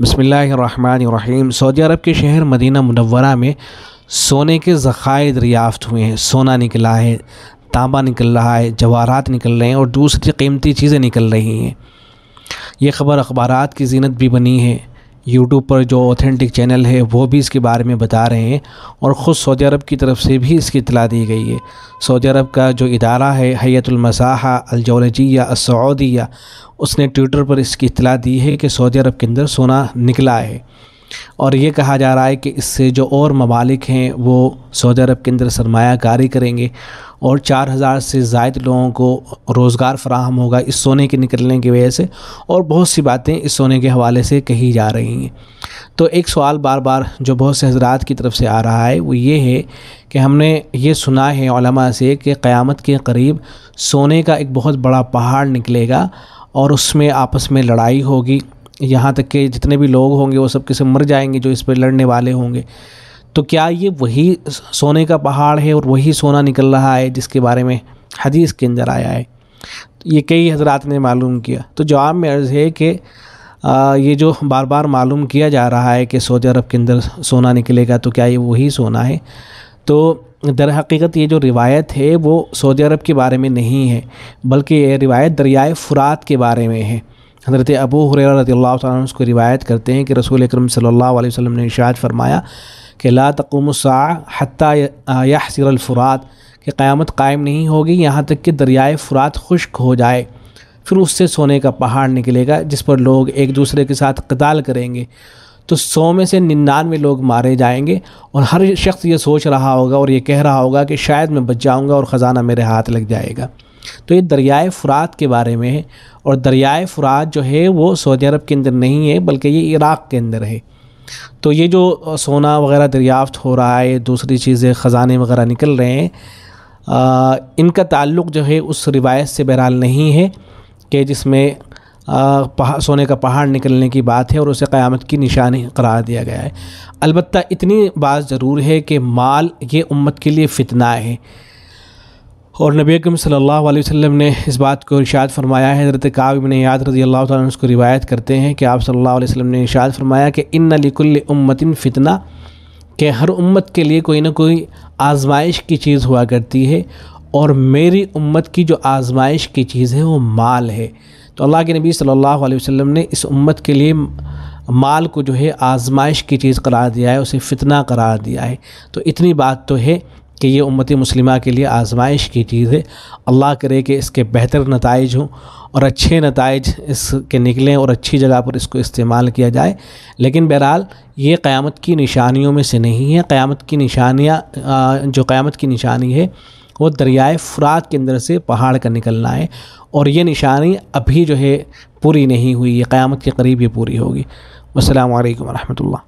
बसमीम सऊदी अरब के शहर मदीना मुनवरा में सोने के जखायद दरियाफ़त हुए हैं सोना निकला है तांबा निकल रहा है जवाहरात निकल रहे हैं और दूसरी कीमती चीज़ें निकल रही हैं ये खबर अखबार की जीनत भी बनी है यूट्यूब पर जो ऑथेंटिक चैनल है वो भी इसके बारे में बता रहे हैं और ख़ुद सऊदी अरब की तरफ से भी इसकी इतला दी गई है सऊदी अरब का जो इदारा है हैतुलमसाहा अलजोलजिया असौदिया उसने ट्विटर पर इसकी इतला दी है कि सऊदी अरब के अंदर सोना निकला है और ये कहा जा रहा है कि इससे जो और ममालिक हैं वो सऊदी अरब के अंदर सरमाकारी करेंगे और चार हज़ार से ज़ायद लोगों को रोज़गार फराहम होगा इस सोने के निकलने की वजह से और बहुत सी बातें इस सोने के हवाले से कही जा रही हैं तो एक सवाल बार बार जो बहुत से हजरात की तरफ से आ रहा है वो ये है कि हमने ये सुना है ओलमा से कि क़्यामत के करीब सोने का एक बहुत बड़ा पहाड़ निकलेगा और उसमें आपस में लड़ाई होगी यहाँ तक के जितने भी लोग होंगे वो सब किसी मर जाएंगे जो इस पर लड़ने वाले होंगे तो क्या ये वही सोने का पहाड़ है और वही सोना निकल रहा है जिसके बारे में हदीस के अंदर आया है ये कई हजरात ने मालूम किया तो जवाब में अर्ज़ है कि ये जो बार बार मालूम किया जा रहा है कि सऊदी अरब के अंदर सोना निकलेगा तो क्या ये वही सोना है तो दर हकीकत ये जो रिवायत है वो सऊदी अरब के बारे में नहीं है बल्कि ये रिवायत दरियाए फ़ुरात के बारे में है हज़रत अबू हुर रदी उसको रिवायत करते हैं कि रसूल अक्रम सल्लल्लाहु अलैहि ने इशाद फरमाया कि ला तकुमसा हती यहसरफ़ुरात कि क़्यामत कायम नहीं होगी यहाँ तक कि दरियाए फ़ुरात खुश्क हो जाए फिर उससे सोने का पहाड़ निकलेगा जिस पर लोग एक दूसरे के साथ कताल करेंगे तो सौ में से निन्यानवे लोग मारे जाएंगे और हर शख्स ये सोच रहा होगा और ये कह रहा होगा कि शायद मैं बच जाऊँगा और ख़ज़ाना मेरे हाथ लग जाएगा तो ये दरियाए फ़ुरात के बारे में है और दरियाए फ़ुरात जो है वो सऊदी अरब के अंदर नहीं है बल्कि ये इराक़ के अंदर है तो ये जो सोना वगैरह दरियाफ्त हो रहा है दूसरी चीज़ें ख़जाने वगैरह निकल रहे हैं आ, इनका ताल्लुक़ जो है उस रिवायत से बहरहाल नहीं है कि जिसमें सोने का पहाड़ निकलने की बात है और उसे क़यामत की निशानी करार दिया गया है अलबत्त इतनी बात ज़रूर है कि माल ये उम्मत के लिए फितना है और नबी अकम सल्लल्लाहु अलैहि वसल्लम ने इस बात को इशाद फरमाया है हज़रत काब ने याद रजी अल्लाह तक रिवायत करते हैं कि आप सल्लल्लाहु अलैहि वसल्लम ने इशाद फरमाया कि इन नलिकल उम्मतिन फ़ितना के हर उम्मत के लिए कोई ना कोई आजमाइश की चीज़ हुआ करती है और मेरी उम्मत की जो आजमाइश की चीज़ है वो माल है तो अल्लाह के नबी सल्ला वसम ने इस उम्मत के लिए माल को जो है आजमाइश की चीज़ करार दिया है उसे फितना करार दिया है तो इतनी बात तो है कि ये उम्मत मुस्लिमा के लिए आजमाइश की चीज़ है अल्लाह करे कि इसके बेहतर नतज हों और अच्छे नतज इसके निकलें और अच्छी जगह पर इसको इस्तेमाल किया जाए लेकिन बहरहाल ये क़्यामत की निशानियों में से नहीं है क़्यामत की निशानियाँ जो क़्यामत की निशानी है वो दरियाए फ़रात के अंदर से पहाड़ का निकलना है और ये निशानी अभी जो है पूरी नहीं हुई है क़्यामत के करीब ये पूरी होगी असलकम वरहमल